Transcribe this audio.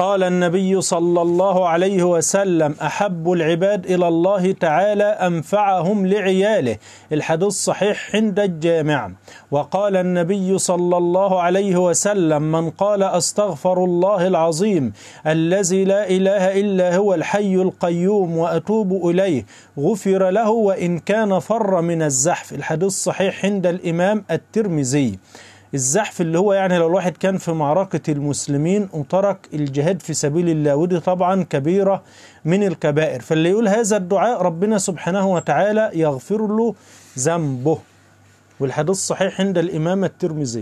قال النبي صلى الله عليه وسلم أحب العباد إلى الله تعالى أنفعهم لعياله الحديث صحيح عند الجامع وقال النبي صلى الله عليه وسلم من قال أستغفر الله العظيم الذي لا إله إلا هو الحي القيوم وأتوب إليه غفر له وإن كان فر من الزحف الحديث صحيح عند الإمام الترمذي الزحف اللي هو يعني لو الواحد كان في معركة المسلمين وترك الجهاد في سبيل الله ودي طبعا كبيرة من الكبائر فاللي يقول هذا الدعاء ربنا سبحانه وتعالى يغفر له ذنبه والحديث صحيح عند الإمام الترمذي